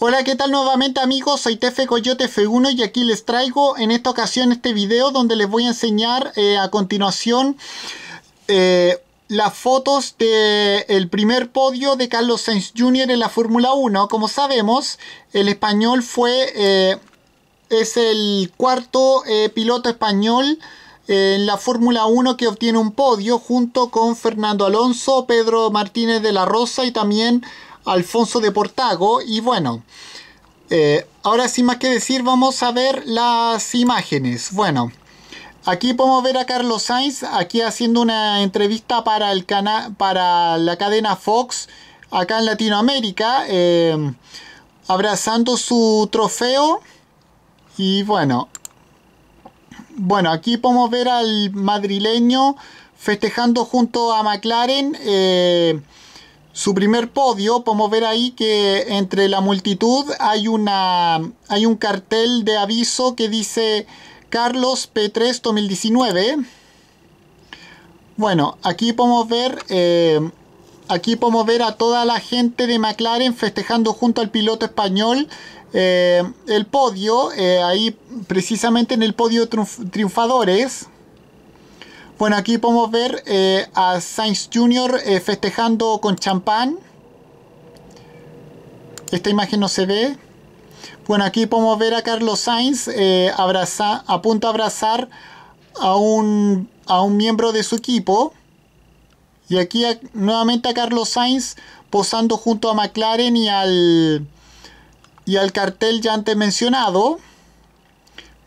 Hola, ¿qué tal nuevamente amigos? Soy Tefe Coyote F1 y aquí les traigo en esta ocasión este video donde les voy a enseñar eh, a continuación eh, las fotos del el primer podio de Carlos Sainz Jr. en la Fórmula 1. Como sabemos, el español fue... Eh, es el cuarto piloto español en la Fórmula 1 que obtiene un podio junto con Fernando Alonso, Pedro Martínez de la Rosa y también Alfonso de Portago. Y bueno, eh, ahora sin más que decir, vamos a ver las imágenes. Bueno, aquí podemos ver a Carlos Sainz, aquí haciendo una entrevista para, el canal... para la cadena Fox, acá en Latinoamérica, eh, abrazando su trofeo. Y bueno, bueno, aquí podemos ver al madrileño festejando junto a McLaren. Eh, su primer podio, podemos ver ahí que entre la multitud hay, una, hay un cartel de aviso que dice Carlos P3 2019. Bueno, aquí podemos ver... Eh, aquí podemos ver a toda la gente de McLaren festejando junto al piloto español eh, el podio. Eh, ahí precisamente en el podio triunfadores. Bueno, aquí podemos ver eh, a Sainz Jr. Eh, festejando con champán. Esta imagen no se ve. Bueno, aquí podemos ver a Carlos Sainz eh, a punto abrazar a un, miembro de su equipo. Y aquí nuevamente a Carlos Sainz posando junto a McLaren y al, y al cartel ya antes mencionado.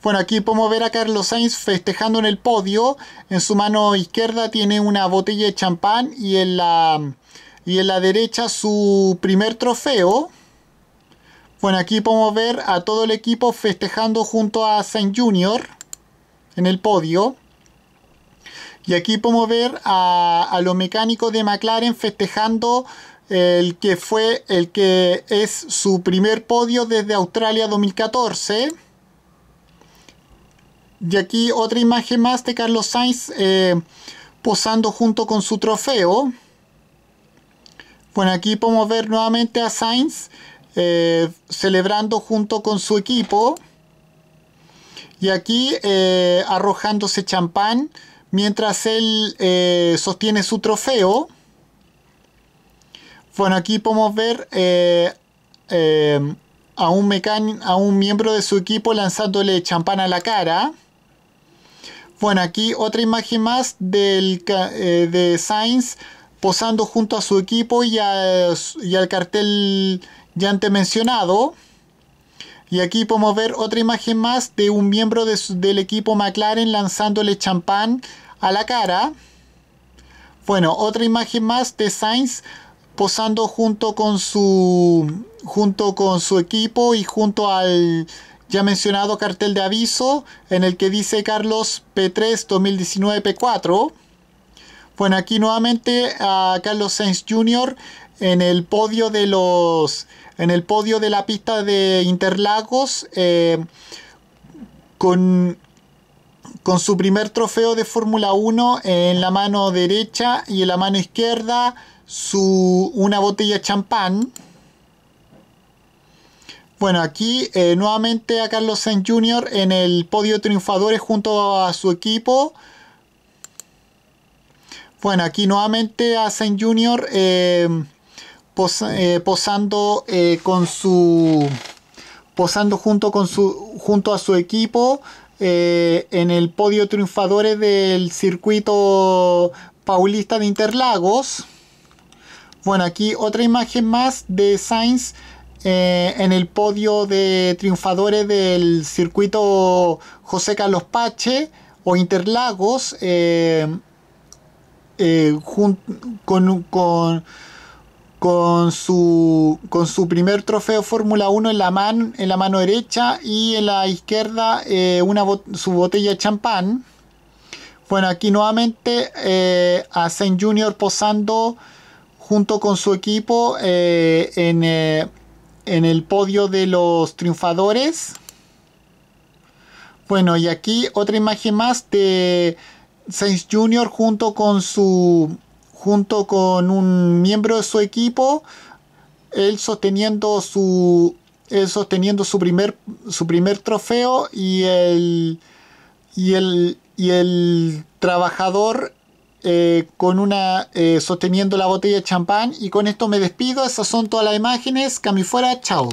Bueno, aquí podemos ver a Carlos Sainz festejando en el podio. En su mano izquierda tiene una botella de champán y en la, y en la derecha su primer trofeo. Bueno, aquí podemos ver a todo el equipo festejando junto a Sainz Jr. en el podio. Y aquí podemos ver a, a los mecánicos de McLaren festejando el que fue el que es su primer podio desde Australia 2014. Y aquí otra imagen más de Carlos Sainz eh, posando junto con su trofeo. Bueno, aquí podemos ver nuevamente a Sainz eh, celebrando junto con su equipo. Y aquí eh, arrojándose champán mientras él sostiene su trofeo. Bueno, aquí podemos ver a un, a un miembro de su equipo lanzándole champán a la cara. Bueno, aquí otra imagen más eh, de Sainz posando junto a su equipo y, al cartel ya antes mencionado. Y aquí podemos ver otra imagen más de un miembro del equipo McLaren lanzándole champán a la cara. Bueno, otra imagen más de Sainz posando junto con su junto con su equipo y junto al ya mencionado cartel de aviso en el que dice Carlos P3 2019 P4. Bueno, aquí nuevamente a Carlos Sainz Jr. en el podio de los en el podio de la pista de Interlagos eh, con con su primer trofeo de Fórmula 1 en la mano derecha y en la mano izquierda su, una botella de champán. Bueno, aquí eh, nuevamente a Carlos Sainz Jr. en el podio triunfadores junto a su equipo. Bueno, aquí nuevamente a Sainz Jr. Eh, eh, posando con su posando junto con su junto a su equipo en el podio triunfadores del circuito paulista de Interlagos. Bueno, aquí otra imagen más de Sainz eh, en el podio de triunfadores del circuito José Carlos Pache o Interlagos, eh, eh, con, con, con, su, con su primer trofeo Fórmula 1 en la, en la mano derecha y en la izquierda una su botella de champán. Bueno, aquí nuevamente a Saint Junior posando junto con su equipo en, en el podio de los triunfadores. Bueno, y aquí otra imagen más de Saints Jr. junto con su junto con un miembro de su equipo, él sosteniendo su él sosteniendo su primer su primer trofeo y el y el y el trabajador eh, con una eh, sosteniendo la botella de champán y con esto me despido esas son todas las imágenes cami fuera chao